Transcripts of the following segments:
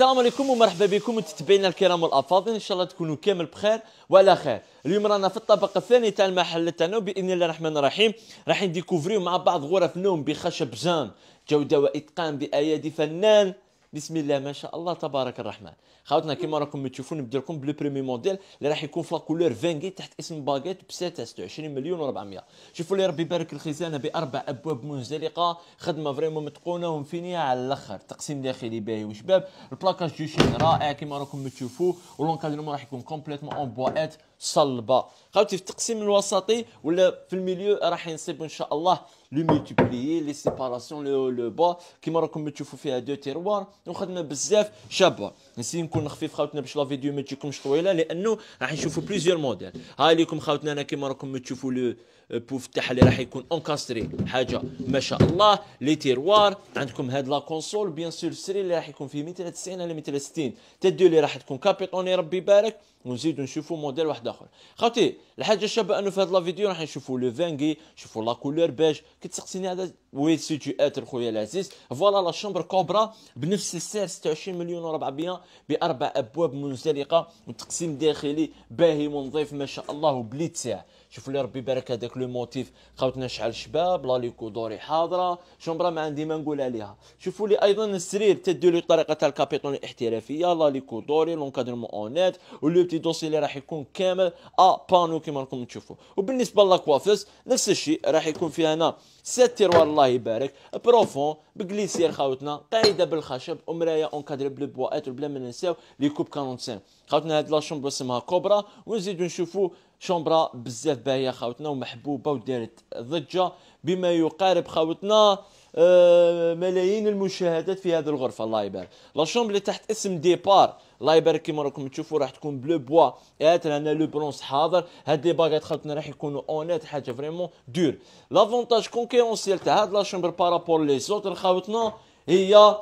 السلام عليكم ومرحبا بكم متتبعينا الكرام والافاضل ان شاء الله تكونوا كامل بخير وعلى خير اليوم رانا في الطبق الثاني تاع المحل تاعنا باذن الله الرحمن الرحيم راح نديكوفريو مع بعض غرف نوم بخشب زان جوده واتقان بايادي فنان بسم الله ما شاء الله تبارك الرحمن خاوتنا كما راكم تشوفون نبدا لكم بلو بريمي موديل اللي راح يكون في لاكولور فانغي تحت اسم باغيت ب 26 مليون و400 شوفوا اللي ربي يبارك الخزانه باربع ابواب منزلقه خدمه فريمون متقونه ومفينيه على الاخر تقسيم داخلي باهي وشباب البلاكاج دو شين رائع كما راكم تشوفوا والونكادرمون راح يكون كومبليتمون اون بوات صلبه خاوتي في التقسيم الوسطي ولا في الميليو راح نصيب ان شاء الله لو ميتيبلي لي سيباراسيون لو لو با كيما راكم تشوفوا فيها دو تيروار وخدمه بزاف شابه نسي نكون خفيف خاوتنا باش لا فيديو ما تجيكمش طويله لانه راح نشوفوا بليزيور موديل هاي ليكم خاوتنا انا كيما راكم تشوفوا لو بوف تاعها اللي راح يكون اونكاستري حاجه ما شاء الله لي تيروار عندكم هاد لا كونسول بيان سور سري اللي راح يكون فيه 290 على 260 تدو اللي راح تكون كابيتوني ربي يبارك ونزيدو نشوفوا موديل واحد اخر خاوتي الحاجه الشابه انه في هذا الفيديو راح نشوفوا لو فانغي نشوفوا لا كولور باج كي تسقسيني على وين سيتياتر خويا العزيز فوالا لا شومبر كوبرا بنفس السعر 26 مليون و400 باربع ابواب منزلقه وتقسيم داخلي باهي ونظيف ما شاء الله وبليت ساعه شوف لي ربي يبارك هذاك لو موتيف خاوتنا شحال شباب لا ليكودوري حاضره شومبرا ما عندي ما نقول عليها شوفوا لي ايضا السرير تدي لي طريقه تاع الكابيتون الاحترافيه لا ليكودوري لونكادرمون اونيت ولو بتي دوسي اللي راح يكون كامل ا آه، بانو كيما راكم تشوفوا وبالنسبه لاكوافيس نفس الشيء راح يكون فيها هنا سات تيروار الله يبارك بروفون بكليسير خاوتنا قاعده بالخشب ومرايه اونكادري بالبواات وبلا ما ننساو لي كوب 45 خاوتنا هاد لا شومبر اسمها كوبرا ونزيدو نشوفوا شومبرا بزاف باهيه خاوتنا ومحبوبه ودارت ضجه بما يقارب خاوتنا آه، ملايين المشاهدات في هذه الغرفه الله يبارك لا شومبر اللي تحت اسم ديبار الله يبارك كيما راكم تشوفوا راح تكون بلو بوا اتر هنا لو برونز حاضر هاد لي باغات خاوتنا راح يكونوا اونيت حاجه فريمون دور لافونتاج كونكيرونسيال تاع هاد لا شومبر بارابور لي زوتر خاوتنا هي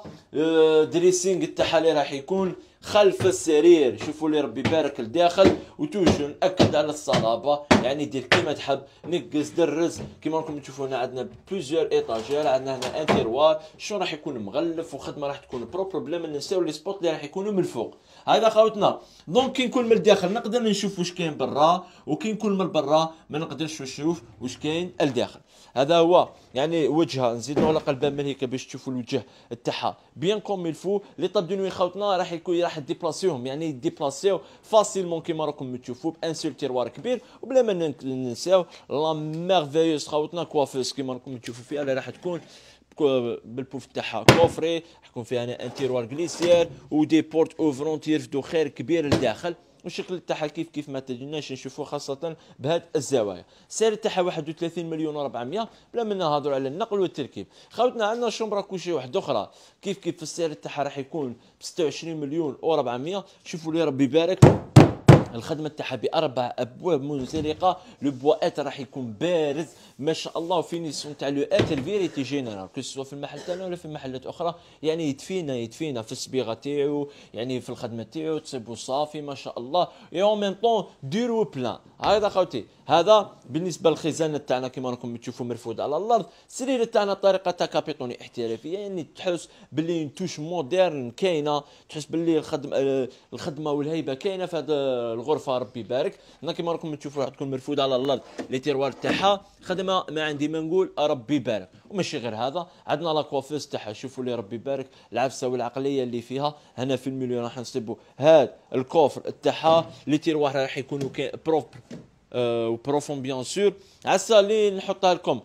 دريسينغ آه، تاعها اللي راح يكون خلف السرير شوفوا لي ربي يبارك لداخل وتوجو ناكد على الصلابه يعني دير كيما تحب نقز درز كيما راكم تشوفوا هنا عندنا بلوزيور ايطاجير عندنا هنا ان تيروار شنو راح يكون مغلف وخدمه راح تكون بروبر بلا ما ننساو لي سبوت اللي راح يكونوا من الفوق هذا خاوتنا دونك كي نكون من الداخل نقدر نشوف واش كاين برا وكي نكون من برا ما نقدرش نشوف واش كاين الداخل هذا هو يعني وجهه نزيد نغلق الباب من هيك باش تشوفوا الوجه تاعها بيان كوم الفو لي طاب دو نوي خاوتنا راح يكون راح ديبلاسيوهم يعني ديبلاسيو فاسيلمون كيما راكم تشوفوا بان سول تيروار كبير وبلا ما ننساو لا ميرفيوس خاوتنا كوافيس كيما راكم تشوفوا فيها اللي راح تكون بالبوف تاعها كوفري راح يكون فيها ان تيروار غليسيير ودي بورت اوفرون دو خير كبير لداخل والشكل تاعها كيف كيف ما تجيناش نشوفوا خاصه بهاد الزوايا سعر تاعها 31 مليون و400 بلا ما نهضروا على النقل والتركيب خاوتنا عندنا شومبرا كوشي واحد اخرى كيف كيف السعر تاعها راح يكون ب 26 مليون و400 شوفوا لي ربي يبارك نعم. الخدمه تاعها باربع ابواب منزلقه لو بوا ات راح يكون بارز ما شاء الله وفينيسيون تاع لو ات الفيريتي جينيرال كو سوا في المحل تاعنا ولا في محلات اخرى يعني يدفينا يدفينا في الصبيغه تاعو يعني في الخدمه تاعو تصيبو صافي ما شاء الله اي اون ميم طون ديرو بلان هذا خوتي هذا بالنسبه للخزانه تاعنا كما راكم تشوفوا مرفوده على الارض السرير تاعنا طريقه كابيتوني احترافيه يعني تحس باللي توش مودرن كاينه تحس باللي الخدم آه، الخدمه والهيبه كاينه في هذه الغرفه ربي يبارك هنا كما راكم تشوفوا راح تكون مرفوده على الارض لي تيروار تاعها خدمه ما عندي ما نقول ربي يبارك وماشي غير هذا عندنا لاكوافيس تاعها شوفوا لي ربي يبارك العفسه والعقليه اللي فيها هنا في المليون راح نصيبوا هذا الكوفر تاعها لي تيروار راح يكونوا بروبر وبروفون بيان سور هسه اللي نحطها لكم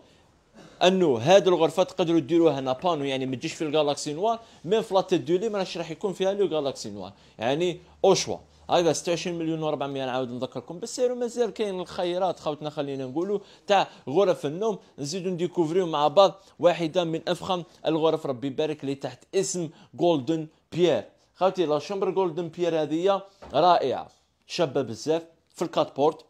انه هذه الغرفه تقدروا ديروها هنا بانو يعني ما تجيش في الجالاكسي نوار مي في لاتيت دو لي ماش راح يكون فيها لو جالاكسي نوار يعني شوا هذا 26 مليون و400 نعاود نذكركم بالسير مازال كاين الخيرات خاوتنا خلينا نقولوا تاع غرف النوم نزيدو نديكوفريو مع بعض واحده من افخم الغرف ربي يبارك اللي تحت اسم جولدن بيير خاوتي لا شامبر جولدن بيير هذه رائعه شابه بزاف في الكات بورت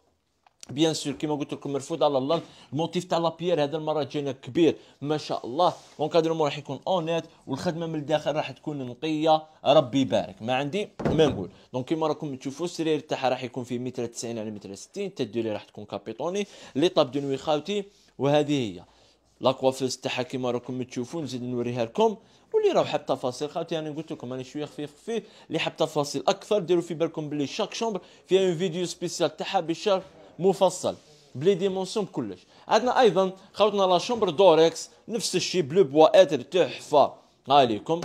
بيان سور كيما قلت لكم مرفوض على الله الموتيف تاع لابيير هذا المره جينا كبير ما شاء الله لونكادرمون راح يكون اونيت والخدمه من الداخل راح تكون نقيه ربي يبارك ما عندي ما نقول دونك كيما راكم تشوفوا السرير تاعها راح يكون في 90 على متر 60 التدليل راح تكون كابيتوني لي طاب دو نوي خاوتي وهذه هي لاكوافيس تاعها كيما راكم تشوفوا نزيد نوريها لكم واللي راهو حاب تفاصيل خاوتي انا يعني قلت لكم انا شويه خفيف خفيف اللي حاب تفاصيل اكثر ديروا في بالكم بلي شاك شومبر فيها اون فيديو سبيسيال تاعها بشرح مفصل بلي ديمونسيون بكلش عندنا ايضا خاوتنا لا شومبر دوريكس نفس الشيء بلو بوا اتر تحفه عليكم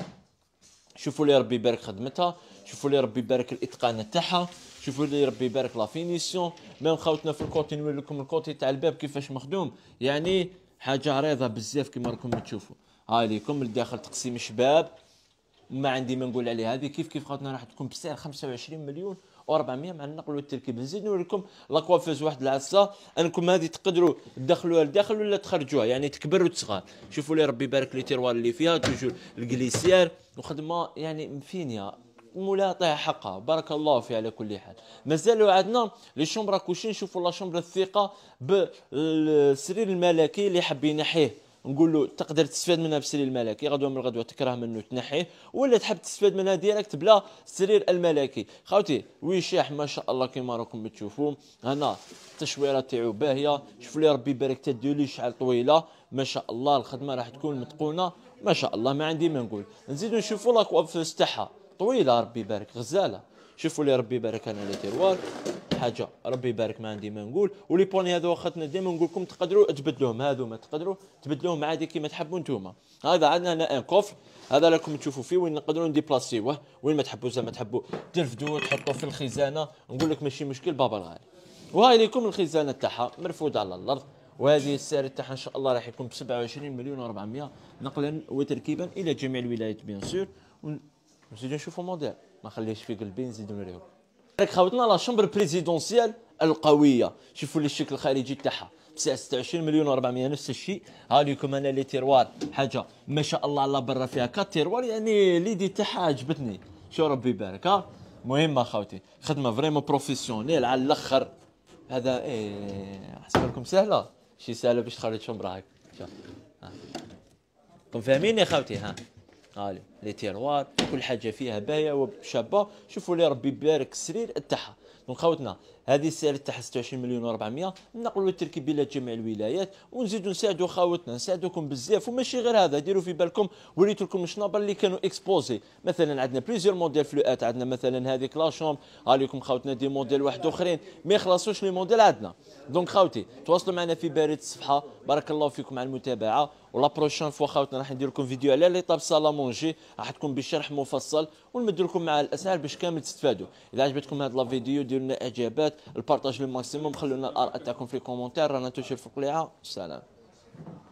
شوفوا لي ربي يبارك خدمتها شوفوا لي ربي يبارك الاتقان تاعها شوفوا لي ربي يبارك لا فينيسيون ميم خاوتنا في الكوتي نوري لكم الكوتي تاع الباب كيفاش مخدوم يعني حاجه عريضه بزاف كيما راكم تشوفوا عليكم الداخل تقسيم شباب ما عندي ما نقول عليها هذه كيف كيف خاطرنا راح تكون بسعر 25 مليون 400 مع النقل والتركيب نزيد نوريكم لاكوافوز واحد العصا انكم هذه تقدروا تدخلوها لداخل ولا تخرجوها يعني تكبر وتصغر شوفوا لي ربي يبارك لي تيروار اللي فيها توجور الكليسير وخدمه يعني مفينيا مولا طيح حقها بارك الله في على كل حال مازالوا عندنا لي شومبر كوشين شوفوا لا شومبر الثقه بالسرير الملكي اللي حابين ينحيه نقول له تقدر تستفاد منها بالسرير الملكي غدوه من غدوه تكره منه تنحيه ولا تحب تستفاد منها ديريكت بلا السرير الملكي خاوتي وشاح ما شاء الله كيما راكم تشوفوا هنا التشويره تاعو باهيه شوفوا لي ربي يبارك تدولي شحال طويله ما شاء الله الخدمه راح تكون متقونه ما شاء الله ما عندي ما نقول نزيدو نشوفوا لاكوافوس تاعها طويله ربي يبارك غزاله شوفوا لي ربي يبارك انا لي تيروار حاجه ربي يبارك ما عندي ما نقول ولي بوني هذو خاطرنا ديما نقول لكم تقدروا تبدلوهم هذو ما تقدروا تبدلوهم عادي كيما تحبوا نتوما هذا عندنا هنا ان كوفر هذا راكم تشوفوا فيه وين نقدروا نديبلاسيوه وين ما تحبوا زعما تحبوا ترفدوه تحطوه في الخزانه نقول لك ماشي مشكل بابا الغالي وهاي لكم الخزانه تاعها مرفوده على الارض وهذه السعر تاعها ان شاء الله راح يكون ب 27 مليون و400 نقلا وتركيبا الى جميع الولايات بيان سور ونزيدو نشوفوا موديل ما خليش في قلبي نزيدو نوريوه راك خاوتنا لا شومبر بريزيدونسيال القويه شوفوا لي الشكل الخارجي تاعها بسعر 26 مليون و400 نفس الشيء ها لكم انا لي تيروار حاجه ما شاء الله على برا فيها كات تيروار يعني ليدي تاعها عجبتني شو ربي يبارك ها مهم خوتي خدمه فريمون بروفيسيونيل على الاخر هذا ايه احسب لكم سهله شي سهله باش تخرج شومبر هاك شوف ها. فاهمين يا خوتي ها غالي لي تيروار كل حاجه فيها باهيه وشابه شوفوا لي ربي يبارك السرير تاعها دونك خاوتنا هذه السعر تاعها 26 مليون و400 نقلوا التركيب الى جميع الولايات ونزيدوا نساعدوا خاوتنا نساعدوكم بزاف وماشي غير هذا ديروا في بالكم وريت لكم الشنابر اللي كانوا اكسبوزي مثلا عندنا بليزيور موديل فلوات عندنا مثلا هذيك لا شوم عليكم خاوتنا دي موديل واحد اخرين ما يخلصوش لي موديل عندنا دونك خاوتي تواصلوا معنا في بارد الصفحه بارك الله فيكم على المتابعه ولا بروشان فوا خاوتنا راح ندير لكم فيديو على لي طاب سالا مونجي راح تكون بشرح مفصل ونمد لكم مع الاسعار باش كامل تستفادوا اذا عجبتكم هذا فيديو ديروا لنا اعجابات البارطاج للماكسيموم خلونا الاراء تاعكم في الكومونتير رانا توشي في القليعه سلام